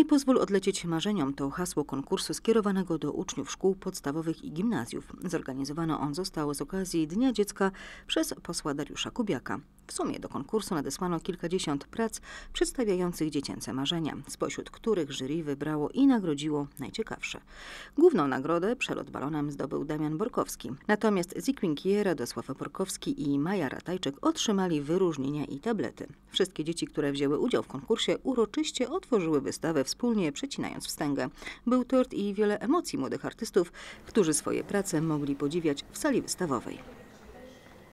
Nie pozwól odlecieć marzeniom to hasło konkursu skierowanego do uczniów szkół podstawowych i gimnazjów. Zorganizowany on został z okazji Dnia Dziecka przez posła Dariusza Kubiaka. W sumie do konkursu nadesłano kilkadziesiąt prac przedstawiających dziecięce marzenia, spośród których jury wybrało i nagrodziło najciekawsze. Główną nagrodę, przelot balonem, zdobył Damian Borkowski. Natomiast Zikwinkiera, Dosława Borkowski i Maja Ratajczyk otrzymali wyróżnienia i tablety. Wszystkie dzieci, które wzięły udział w konkursie, uroczyście otworzyły wystawę wspólnie przecinając wstęgę. Był tort i wiele emocji młodych artystów, którzy swoje prace mogli podziwiać w sali wystawowej.